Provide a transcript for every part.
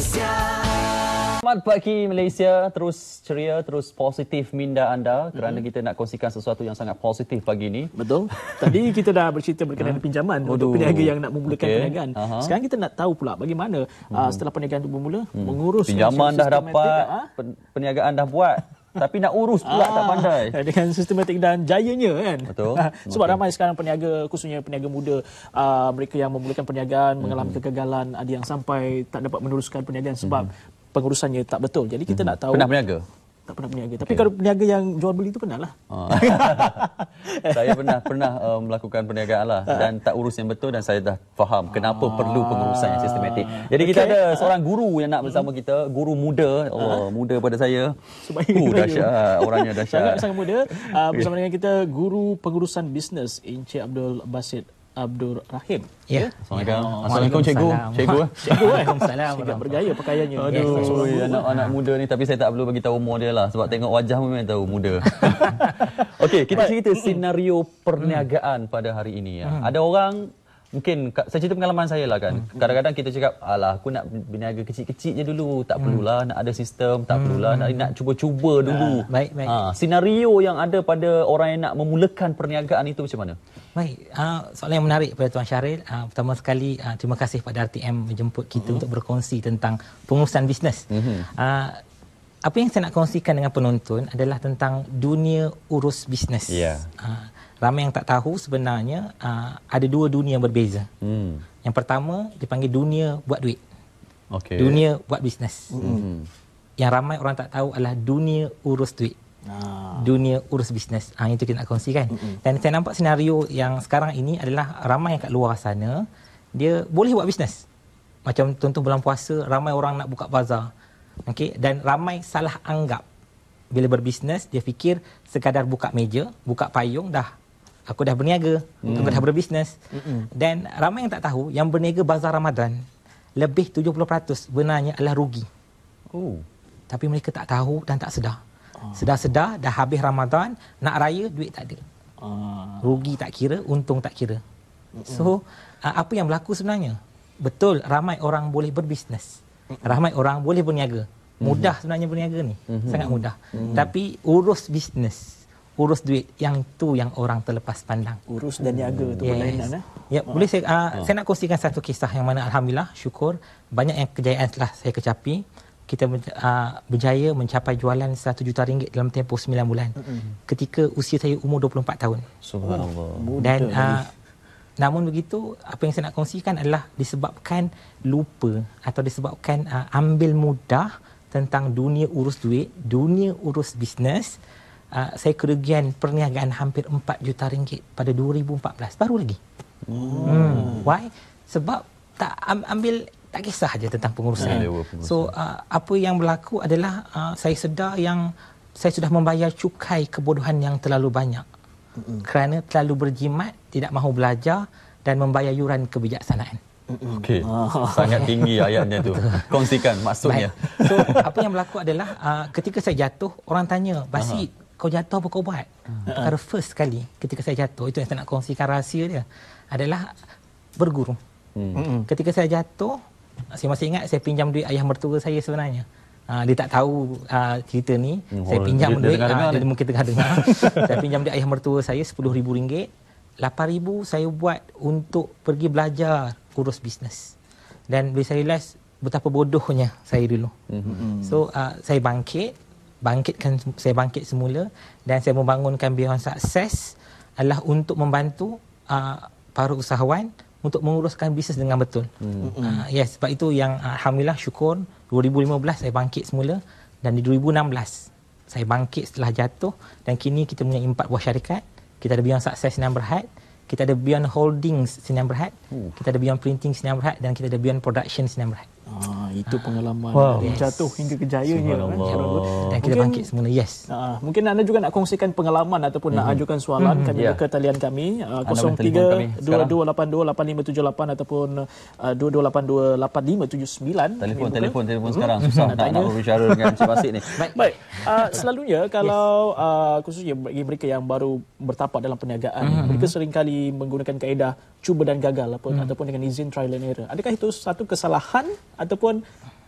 Malaysia. Selamat pagi Malaysia, terus ceria, terus positif minda anda kerana hmm kita nak kongsikan sesuatu yang sangat positif pagi ini. Betul. Tadi kita dah bercerita berkenaan ha? pinjaman Aduh. untuk peniaga yang nak memulakan okay. perniagaan. Aha. Sekarang kita nak tahu pula bagaimana mm. uh, mm-hmm. setelah perniagaan itu bermula, mm. Mm-hmm. menguruskan pinjaman dah dapat, ha? Ah? peniagaan dah buat tapi nak urus pula ah, tak pandai dengan sistematik dan jayanya kan betul sebab betul. ramai sekarang peniaga khususnya peniaga muda uh, mereka yang memulakan perniagaan hmm. mengalami kegagalan ada yang sampai tak dapat meneruskan perniagaan hmm. sebab hmm. pengurusannya tak betul jadi kita hmm. nak tahu pernah peniaga tak pernah berniaga. Tapi okay. kalau peniaga yang jual beli tu pernah lah. Oh. Ah. saya pernah pernah uh, melakukan perniagaan lah ah. dan tak urus yang betul dan saya dah faham kenapa ah. perlu pengurusan yang sistematik. Jadi okay. kita ada seorang guru yang nak bersama hmm. kita, guru muda, oh, ah. muda pada saya. Supaya uh, dahsyat, ah, orangnya dahsyat. Sangat-sangat muda. Uh, bersama dengan kita, guru pengurusan bisnes Encik Abdul Basit Abdul Rahim. Ya. Yeah. Assalamualaikum. Ya. Assalamualaikum cikgu. Cikgu. Cikgu Waalaikumsalam. Cikgu eh? eh? bergaya pakaiannya. Aduh, yes, anak-anak muda ni tapi saya tak perlu bagi tahu umur dia lah sebab tengok wajah pun memang tahu muda. Okey, kita cerita senario perniagaan pada hari ini ya. Ada orang Mungkin saya cerita pengalaman saya lah kan. Kadang-kadang kita cakap, alah aku nak berniaga kecil-kecil je dulu. Tak mm. perlulah nak ada sistem, tak mm. perlulah nak, nak cuba-cuba dulu. Baik, baik. Ha, senario yang ada pada orang yang nak memulakan perniagaan itu macam mana? Baik, ah, soalan yang menarik kepada Tuan Syaril. Ah, pertama sekali, ah, terima kasih kepada RTM menjemput kita uh-huh. untuk berkongsi tentang pengurusan bisnes. Uh-huh. Apa yang saya nak kongsikan dengan penonton adalah tentang dunia urus bisnes. Yeah. Ya. Ramai yang tak tahu sebenarnya ada dua dunia yang berbeza. Hmm. Yang pertama dipanggil dunia buat duit. Okay. Dunia buat bisnes. Hmm. Yang ramai orang tak tahu adalah dunia urus duit. Hmm. Ah. dunia urus bisnes ha, itu kita nak kongsikan mm-hmm. dan saya nampak senario yang sekarang ini adalah ramai yang kat luar sana dia boleh buat bisnes macam tuan-tuan bulan puasa ramai orang nak buka bazar okay? dan ramai salah anggap bila berbisnes dia fikir sekadar buka meja buka payung dah aku dah berniaga mm. aku dah berbisnes mm-hmm. dan ramai yang tak tahu yang berniaga bazar Ramadan lebih 70% benarnya adalah rugi oh. tapi mereka tak tahu dan tak sedar Ah. Sedar-sedar dah habis Ramadan, nak raya duit tak ada. Uh. Rugi tak kira, untung tak kira. So, uh, apa yang berlaku sebenarnya? Betul, ramai orang boleh berbisnes. Ramai orang boleh berniaga. Mudah sebenarnya berniaga ni. Mm-hmm. Sangat mudah. Mm-hmm. Tapi urus bisnes urus duit yang tu yang orang terlepas pandang urus dan niaga tu yes. berlainan eh ya boleh saya uh, oh. saya nak kongsikan satu kisah yang mana alhamdulillah syukur banyak yang kejayaan telah saya kecapi kita uh, berjaya mencapai jualan 1 juta ringgit dalam tempoh 9 bulan mm-hmm. ketika usia saya umur 24 tahun subhanallah oh. dan uh, namun begitu apa yang saya nak kongsikan adalah disebabkan lupa atau disebabkan uh, ambil mudah tentang dunia urus duit dunia urus bisnes uh, saya kerugian perniagaan hampir 4 juta ringgit pada 2014 baru lagi oh. hmm. why sebab tak ambil tak kisah aja tentang pengurusan. Hmm. So uh, apa yang berlaku adalah uh, saya sedar yang saya sudah membayar cukai kebodohan yang terlalu banyak. Mm-hmm. Kerana terlalu berjimat, tidak mahu belajar dan membayar yuran kebijaksanaan. Okey. Oh. Sangat tinggi ayatnya tu. Kongsikan maksudnya. Baik. So apa yang berlaku adalah uh, ketika saya jatuh orang tanya, "Basit, uh-huh. kau jatuh apa kau buat?" Uh-huh. Perkara first sekali ketika saya jatuh itu yang saya nak kongsikan rahsia dia adalah berguru. hmm Ketika saya jatuh saya masih ingat saya pinjam duit ayah mertua saya sebenarnya. Uh, dia tak tahu uh, cerita ni. Hmm, saya oh, pinjam dia, duit, ah, dia, dengar uh, dia mungkin tengah dengar. saya pinjam duit ayah mertua saya rm ringgit, RM8,000 saya buat untuk pergi belajar kurus bisnes. Dan bila saya realize betapa bodohnya saya dulu. Mm-hmm. So, uh, saya bangkit. Bangkitkan, saya bangkit semula. Dan saya membangunkan Beyond Success adalah untuk membantu uh, para usahawan untuk menguruskan bisnes dengan betul. Hmm. Uh, yes, sebab itu yang ah, alhamdulillah syukur 2015 saya bangkit semula dan di 2016 saya bangkit setelah jatuh dan kini kita punya empat buah syarikat. Kita ada Beyond Success Sinan Berhad, kita ada Beyond Holdings Sinan Berhad, oh. kita ada Beyond Printing Sinan Berhad dan kita ada Beyond Production Sinan Berhad. Ah itu ah. pengalaman wow. dari yes. jatuh hingga kejayaannya kan. Dan kita mungkin, bangkit semula. Yes. Uh, mungkin anda juga nak kongsikan pengalaman ataupun mm-hmm. nak mhm. ajukan soalan mm-hmm. kami yeah. ke talian kami uh, 0322828578 ataupun ah, uh, 22828579. Telefon telefon, telefon telefon sekarang hmm? susah nak, nak berbicara dengan Cik Basit ni. Baik. Baik. Uh, selalunya kalau yes. uh, khususnya bagi mereka yang baru bertapak dalam perniagaan, mm-hmm. mereka seringkali menggunakan kaedah cuba dan gagal apa hmm. ataupun dengan izin trial and error. Adakah itu satu kesalahan ataupun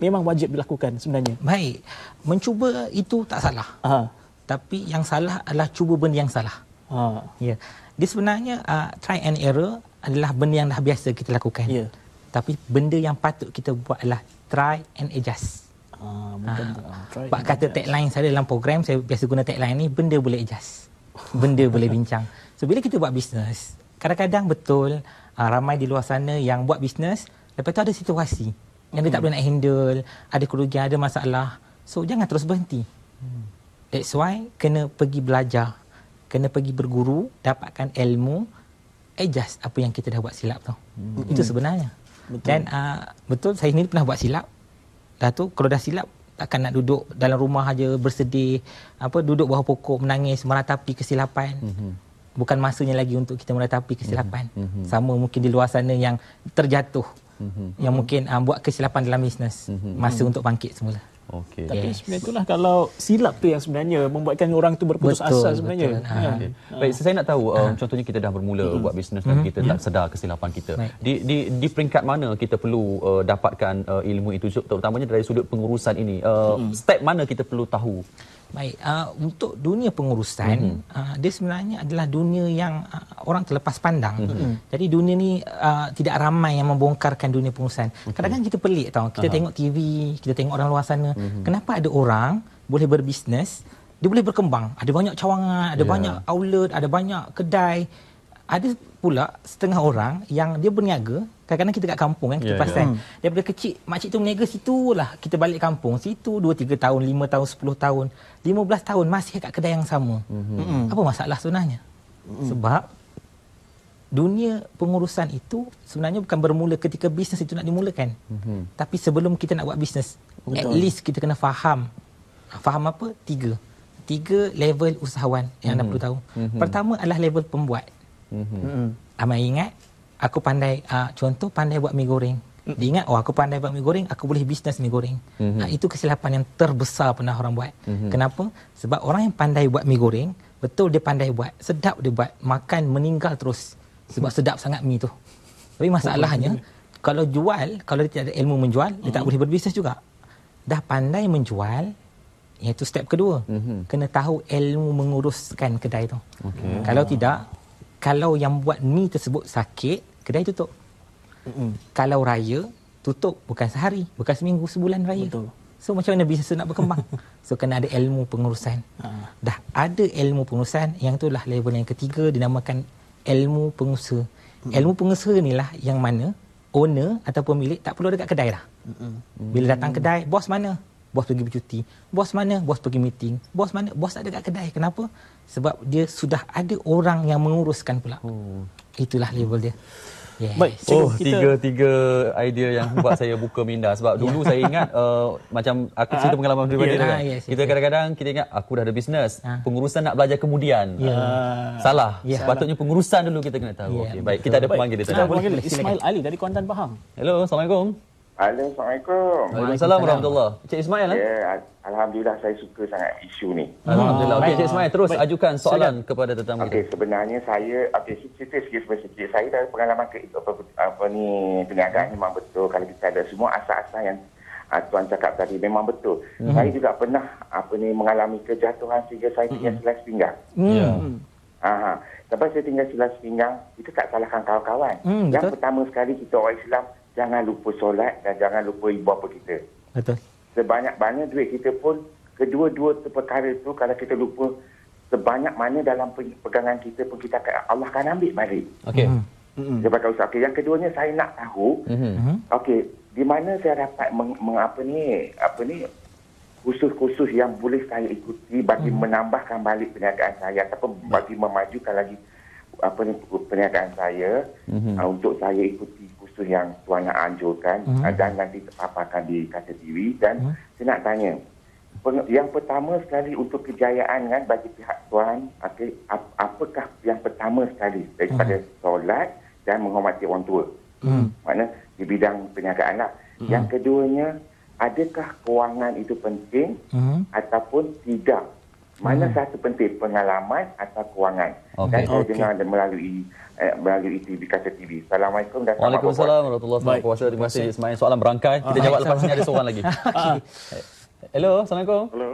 memang wajib dilakukan sebenarnya? Baik. Mencuba itu tak salah. Ha. Tapi yang salah adalah cuba benda yang salah. Ha. Ya. Di sebenarnya uh, ah, try and error adalah benda yang dah biasa kita lakukan. Ya. Tapi benda yang patut kita buat adalah try and adjust. Ah, ah, kata tagline saya dalam program saya biasa guna tagline ini benda boleh adjust benda boleh bincang so bila kita buat bisnes kadang-kadang betul uh, ramai di luar sana yang buat bisnes lepas tu ada situasi yang mm-hmm. dia tak hmm. boleh nak handle, ada kerugian, ada masalah. So jangan terus berhenti. Mm. That's why kena pergi belajar, kena pergi berguru, dapatkan ilmu, adjust apa yang kita dah buat silap tu. mm Itu sebenarnya. Betul. Dan uh, betul saya ni pernah buat silap. Dah tu kalau dah silap takkan nak duduk dalam rumah aja bersedih, apa duduk bawah pokok menangis meratapi kesilapan. Mm-hmm bukan masanya lagi untuk kita mulai tapi kesilapan. Mm-hmm. Sama mungkin di luar sana yang terjatuh. Mm-hmm. Yang mungkin um, buat kesilapan dalam bisnes. Mm-hmm. Masa mm-hmm. untuk bangkit semula. Okay. Tapi yes. sebenarnya itulah kalau silap tu yang sebenarnya membuatkan orang tu berputus betul, asa sebenarnya. Betul. Ah. Ha. Ya. Okay. Baik, so saya nak tahu ah. um, ha. contohnya kita dah bermula hmm. buat bisnes dan mm-hmm. kita hmm. tak sedar kesilapan kita. Baik. Di di di peringkat mana kita perlu uh, dapatkan uh, ilmu itu terutamanya dari sudut pengurusan ini? Uh, hmm. Step mana kita perlu tahu? Baik, uh, untuk dunia pengurusan, mm-hmm. uh, dia sebenarnya adalah dunia yang uh, orang terlepas pandang. Mm-hmm. Jadi dunia ni uh, tidak ramai yang membongkarkan dunia pengurusan. Okay. Kadang-kadang kita pelik tau, kita uh-huh. tengok TV, kita tengok orang luar sana. Mm-hmm. Kenapa ada orang boleh berbisnes, dia boleh berkembang. Ada banyak cawangan, ada yeah. banyak outlet, ada banyak kedai. Ada pula setengah orang yang dia berniaga kadang-kadang kita kat kampung kan kita yeah, ya. pasal yeah. Hmm. daripada kecil makcik tu berniaga situ lah kita balik kampung situ 2 3 tahun 5 tahun 10 tahun 15 tahun masih kat kedai yang sama mm-hmm. apa masalah sebenarnya mm-hmm. sebab dunia pengurusan itu sebenarnya bukan bermula ketika bisnes itu nak dimulakan mm-hmm. tapi sebelum kita nak buat bisnes at least kita kena faham faham apa tiga tiga level usahawan yang mm-hmm. anda perlu tahu mm-hmm. pertama adalah level pembuat Mm-hmm. Mm-hmm. Amai ah, ingat aku pandai uh, contoh pandai buat mi goreng. Dia ingat oh aku pandai buat mi goreng, aku boleh bisnes mi goreng. Mm-hmm. Uh, itu kesilapan yang terbesar pernah orang buat. Mm-hmm. Kenapa? Sebab orang yang pandai buat mi goreng, betul dia pandai buat, sedap dia buat, makan meninggal terus sebab sedap sangat mi tu. Tapi masalahnya mm-hmm. kalau jual, kalau dia tidak ada ilmu menjual, mm-hmm. boleh berbisnes juga. Dah pandai menjual Iaitu step kedua. Mm-hmm. Kena tahu ilmu menguruskan kedai tu. Okay. Kalau tidak, kalau yang buat mi tersebut sakit, kedai tutup. Mm-mm. Kalau raya, tutup bukan sehari, bukan seminggu, sebulan raya. Betul. So macam mana bisnes nak berkembang? so kena ada ilmu pengurusan. Ha. Dah ada ilmu pengurusan, yang itulah level yang ketiga dinamakan ilmu pengusaha. Mm-mm. Ilmu pengusaha inilah yang mana owner atau pemilik tak perlu dekat kedai dah. Mm-mm. Bila datang kedai, bos mana? bos pergi bercuti. Bos mana? Bos pergi meeting. Bos mana? Bos ada kat kedai. Kenapa? Sebab dia sudah ada orang yang menguruskan pula. Hmm. Itulah level dia. Yes. Baik, oh, tiga-tiga kita... idea yang buat saya buka minda sebab ya. dulu saya ingat uh, macam aku cerita ah, pengalaman uh, daripada ya. yeah, dia. kan? Ah, yes, kita kadang-kadang yes. kita ingat aku dah ada bisnes, uh. Ah. pengurusan nak belajar kemudian. Yeah. Ya. Salah. Yeah. Sepatutnya pengurusan dulu kita kena tahu. Yeah, Okey, baik. Kita ada pemanggil dia. Kita Ismail Ali dari Kuantan Pahang. Hello, Assalamualaikum. Assalamualaikum. Waalaikumsalam warahmatullahi. Cik Ismail eh? Yeah, alhamdulillah saya suka sangat isu ni. Alhamdulillah. Okey Cik Ismail terus Baik. ajukan soalan Sila. kepada tetamu. Okey sebenarnya saya okey cerita sikit sebab saya dari pengalaman ke apa, apa, apa ni perniagaan memang betul kalau kita ada semua asas-asas yang uh, tuan cakap tadi memang betul. Mm-hmm. Saya juga pernah apa ni mengalami kejatuhan sehingga saya tinggal mm-hmm. selas pinggang. Hmm. Ya. Yeah. Aha. Sebab saya tinggal selas pinggang, kita tak salahkan kawan-kawan. Mm, yang pertama sekali kita orang Islam jangan lupa solat dan jangan lupa ibu bapa kita. Betul. Sebanyak-banyak duit kita pun, kedua-dua perkara itu kalau kita lupa, sebanyak mana dalam pegangan kita pun kita akan, Allah akan ambil balik. Okey. Mm-hmm. Sebab kalau okay. yang keduanya saya nak tahu, mm-hmm. okey, di mana saya dapat meng, meng, apa ni, apa ni, khusus-khusus yang boleh saya ikuti bagi mm-hmm. menambahkan balik perniagaan saya ataupun hmm. bagi memajukan lagi apa ni perniagaan saya mm-hmm. untuk saya ikuti itu yang tuan nak anjurkan mm-hmm. dan ah, nanti apa akan dikata diri dan mm-hmm. saya nak tanya yang pertama sekali untuk kejayaan kan bagi pihak tuan okay, ap- apakah yang pertama sekali daripada mm-hmm. solat dan menghormati orang tua mm-hmm. makna di bidang perniagaan lah mm-hmm. yang keduanya adakah kewangan itu penting mm-hmm. ataupun tidak mana hmm. satu penting pengalaman atau kewangan okay. dan saya okay. dengar melalui eh, melalui TV kata TV. Assalamualaikum dan Waalaikumsalam warahmatullahi wabarakatuh. Terima kasih Ismail soalan berangkai. Kita ah, jawab lepas ni ada seorang lagi. Hello, Assalamualaikum. Hello.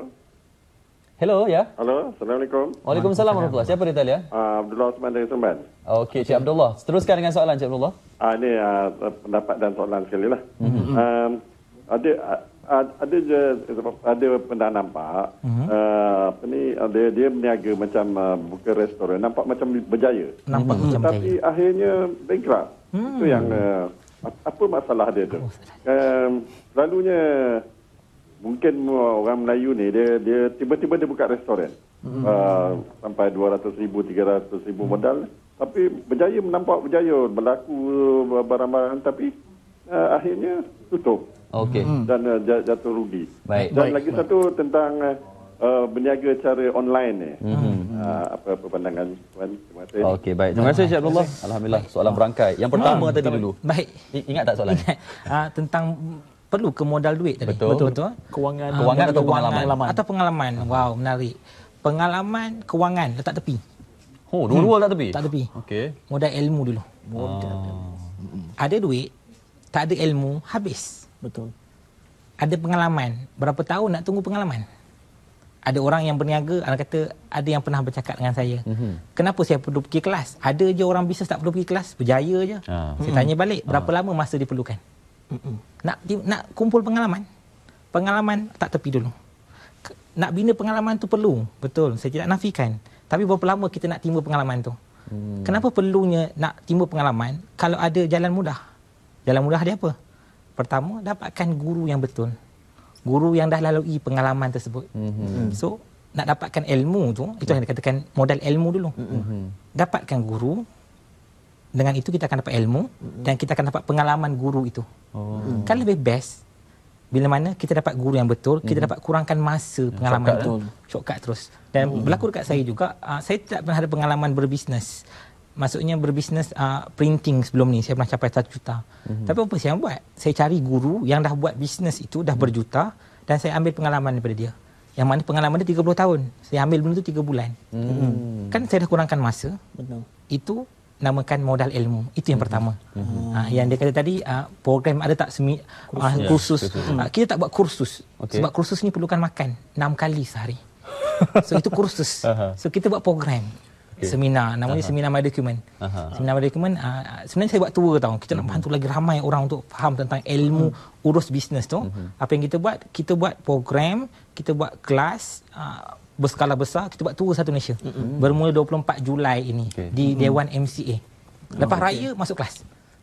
Hello, ya. Yeah. Hello, Assalamualaikum. Waalaikumsalam warahmatullahi Siapa di talian? Ya? Uh, Abdullah Osman dari Seremban. Okey, Cik Abdullah. Teruskan dengan soalan, Cik Abdullah. Uh, ini uh, pendapat dan soalan sekali lah. Mm-hmm. Um, ada, uh, ada je ada pernah nampak uh-huh. uh, ni dia dia berniaga macam uh, buka restoran nampak macam berjaya nampak hmm. macam tapi kaya. akhirnya bankrupt hmm. itu yang uh, apa masalah dia tu oh, selalunya uh, mungkin orang Melayu ni dia dia tiba-tiba dia buka restoran hmm. uh, sampai 200,000 300,000 hmm. modal tapi berjaya menampak berjaya berlaku barang-barang tapi uh, akhirnya tutup. Okey. Hmm. Dan uh, jat, jatuh rugi. Baik. Dan Baik. lagi Baik. satu tentang uh, berniaga cara online ni. Eh. Hmm. Uh, apa, apa pandangan tuan? Terima kasih. Okey, baik. Terima kasih Syed Abdullah. Alhamdulillah soalan berangkai. Yang pertama hmm. tadi dulu. Baik. I- ingat tak soalan? uh, tentang perlu ke modal duit tadi? Betul. Betul. betul. Kewangan, uh, kewangan atau pengalaman. pengalaman? Atau pengalaman. Wow, menarik. Pengalaman, kewangan letak tepi. Oh, dua-dua hmm. letak tepi? Tak tepi. Okey. Modal ilmu dulu. Modal. Uh. Ada duit, tak ada ilmu habis betul ada pengalaman berapa tahun nak tunggu pengalaman ada orang yang berniaga anak kata ada yang pernah bercakap dengan saya mm-hmm. kenapa saya perlu pergi kelas ada je orang bisnes tak perlu pergi kelas berjaya je ah. saya mm-hmm. tanya mhm. balik berapa ah. lama masa diperlukan Mm-mm. nak nak kumpul pengalaman pengalaman tak tepi dulu nak bina pengalaman tu perlu betul saya tidak nafikan tapi berapa lama kita nak timba pengalaman tu mm. kenapa perlunya nak timba pengalaman kalau ada jalan mudah Jalan mudah dia apa? Pertama, dapatkan guru yang betul. Guru yang dah lalui pengalaman tersebut. Mm-hmm. So, nak dapatkan ilmu tu, itu yang dikatakan modal ilmu dulu. Mm-hmm. Dapatkan guru, dengan itu kita akan dapat ilmu mm-hmm. dan kita akan dapat pengalaman guru itu. Oh. Kan lebih best bila mana kita dapat guru yang betul, kita mm dapat kurangkan masa pengalaman Shortcut itu. Shortcut terus. Dan mm-hmm. berlaku dekat saya juga, uh, saya tidak pernah ada pengalaman berbisnes maksudnya berbisnes uh, printing sebelum ni saya pernah capai 1 juta. Mm-hmm. Tapi apa saya buat? Saya cari guru yang dah buat bisnes itu dah mhm. berjuta dan saya ambil pengalaman daripada dia. Yang mana pengalaman dia 30 tahun. Saya ambil benda tu 3 bulan. Mm-hmm. Kan saya dah kurangkan masa. Betul. Itu namakan modal ilmu. Itu yang mm-hmm. pertama. Mm-hmm. Uh, yang dia kata tadi uh, program ada tak semi kursus. Uh, kursus. Yeah, uh, mhm. kita tak buat kursus. Okay. Sebab kursus ni perlukan makan 6 kali sehari. So itu kursus. Uh-huh. So kita buat program okay. seminar namanya Aha. seminar my document. Aha. Seminar my document uh, sebenarnya saya buat tua tau. Kita mm-hmm. nak mhm. bantu lagi ramai orang untuk faham tentang ilmu mm-hmm. urus bisnes tu. Mm-hmm. Apa yang kita buat? Kita buat program, kita buat kelas uh, berskala besar, kita buat tour satu Malaysia. Mm-hmm. Bermula 24 Julai ini okay. di mm-hmm. Dewan MCA. Lepas oh, okay. raya masuk kelas.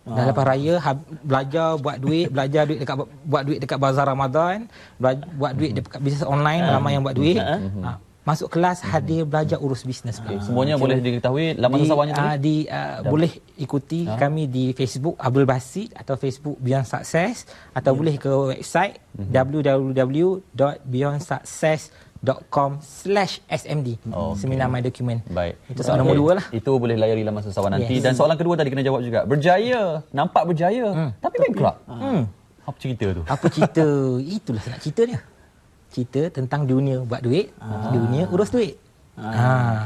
Oh. Dan lepas raya belajar buat duit, belajar duit dekat buat duit dekat bazar Ramadan, buat duit mhm. dekat bisnes online ramai yang buat duit. Mhm masuk kelas hmm. hadir belajar urus bisnes okay. Ah, semuanya okay. boleh diketahui laman sesawanya ah, tadi di, uh, boleh ikuti ha? kami di Facebook Abdul Basit atau Facebook Beyond Success atau yeah. boleh ke website mm-hmm. www.beyondsuccess.com/smd okay. seminar my document Baik. itu soalan nombor okay. lah. itu boleh layari laman sesawa nanti dan soalan kedua tadi kena jawab juga berjaya nampak berjaya mm. tapi bankrupt mm. apa cerita tu apa cerita itulah nak cerita dia cerita tentang dunia buat duit, ah. dunia urus duit. Ah. Ha. Ah. Ah.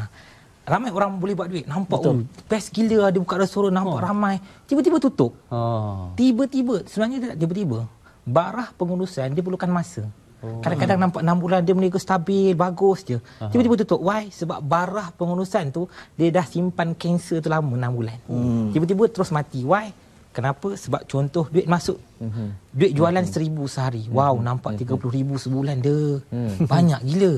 Ramai orang boleh buat duit. Nampak Betul. Oh, best gila ada buka restoran, nampak oh. ramai. Tiba-tiba tutup. Oh. Tiba-tiba, sebenarnya tidak tiba-tiba. Barah pengurusan dia perlukan masa. Oh. Kadang-kadang nampak 6 bulan dia meniaga stabil, bagus je. Uh-huh. Tiba-tiba tutup. Why? Sebab barah pengurusan tu dia dah simpan kanser tu lama 6 bulan. Hmm. Tiba-tiba terus mati. Why? Kenapa? Sebab contoh duit masuk. Mm-hmm. Duit jualan mhm. seribu mm-hmm. sehari. Wow, mm-hmm. nampak mhm. tiga puluh ribu sebulan deh. Mm-hmm. Banyak gila.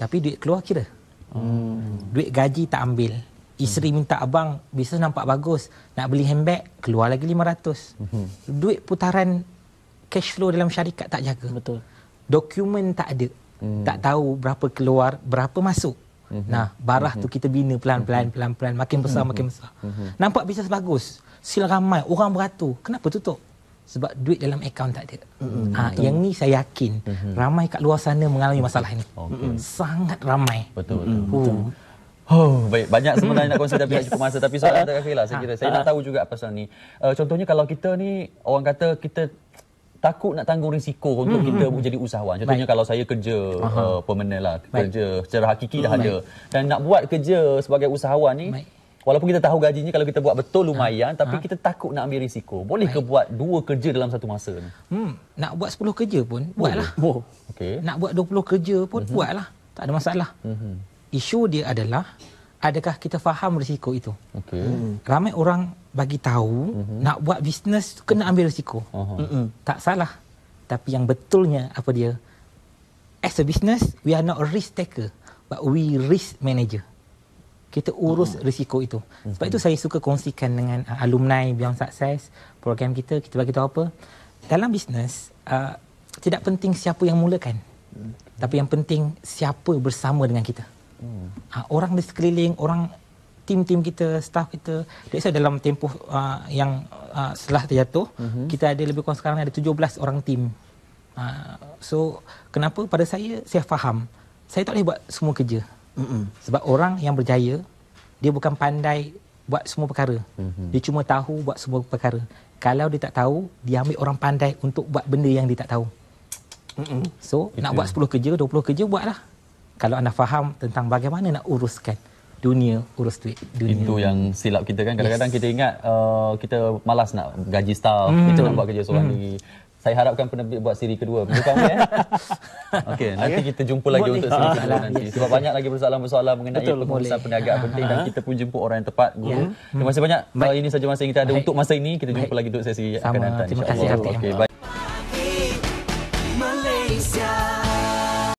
Tapi duit keluar kira. Mm-hmm. Duit gaji tak ambil. Isteri hmm. minta abang, bisnes nampak bagus. Nak beli handbag, keluar lagi lima ratus. Mm-hmm. Duit putaran cash flow dalam syarikat tak jaga. Betul. Dokumen tak ada. Mm-hmm. Tak tahu berapa keluar, berapa masuk. Mm-hmm. Nah, barah mm-hmm. tu hmm. kita bina pelan-pelan, hmm. pelan-pelan. Makin besar, mm-hmm. makin besar. Mm-hmm. Nampak bisnes bagus. mm sil ramai orang beratur kenapa tutup sebab duit dalam akaun tak ada. Mm-hmm. Ha, yang ni saya yakin mm-hmm. ramai kat luar sana mengalami masalah ini. Okay. Sangat ramai. Betul betul. Mm-hmm. betul. Oh. oh, baik. Banyak sebenarnya nak konsider tapi yes. cukup masa. Tapi soalan tak kira lah. Saya, ha, kira. saya nak ha. tahu juga pasal ni. Uh, contohnya kalau kita ni, orang kata kita takut nak tanggung risiko untuk mm-hmm. kita menjadi usahawan. Contohnya baik. kalau saya kerja uh, permanent lah. Baik. Kerja secara hakiki dah baik. ada. Dan nak buat kerja sebagai usahawan ni, baik. Walaupun kita tahu gajinya kalau kita buat betul ah. lumayan ha. tapi ha. kita takut nak ambil risiko. Boleh ke buat dua kerja dalam satu masa ni? Hmm, nak buat 10 kerja pun oh. buatlah. Oh. Okey. Nak buat 20 kerja pun uh-huh. buatlah. Tak ada masalah. Uh-huh. Isu dia adalah adakah kita faham risiko itu? Okey. Hmm. Ramai orang bagi tahu uh-huh. nak buat bisnes kena ambil risiko. Uh-huh. Tak salah. Tapi yang betulnya apa dia? As a business, we are not a risk taker but we risk manager kita urus hmm. risiko itu. Sebab hmm. itu saya suka kongsikan dengan uh, alumni Beyond Success, program kita, kita bagi tahu apa. Dalam bisnes, uh, tidak penting siapa yang mulakan. Hmm. Tapi yang penting siapa bersama dengan kita. Hmm. Uh, orang di sekeliling, orang tim-tim kita, staff kita. Jadi saya dalam tempoh uh, yang uh, setelah terjatuh, hmm. kita ada lebih kurang sekarang ada 17 orang tim. Uh, so, kenapa pada saya, saya faham. Saya tak boleh buat semua kerja. Mm-mm. Sebab orang yang berjaya dia bukan pandai buat semua perkara. Mm-hmm. Dia cuma tahu buat semua perkara. Kalau dia tak tahu, dia ambil orang pandai untuk buat benda yang dia tak tahu. Mm-mm. So, Itu. nak buat 10 kerja, 20 kerja buatlah. Kalau anda faham tentang bagaimana nak uruskan dunia urus duit dunia. itu yang silap kita kan kadang-kadang yes. kita ingat uh, kita malas nak gaji staff mm. kita nak buat kerja seorang mm. lagi saya harapkan penerbit buat siri kedua. Bukan ya. Eh? Okey, nanti okay. kita jumpa lagi boleh. untuk siri ah, kedua ah, nanti. Sebab banyak lagi persoalan-persoalan mengenai pengurusan perniagaan ah, ha. penting dan kita pun jumpa orang yang tepat guru. Yeah. Mm-hmm. Terima kasih banyak. Kalau ini saja masa yang kita ada Baik. untuk masa ini, kita jumpa Baik. lagi untuk sesi akan datang. Terima kasih. Okey,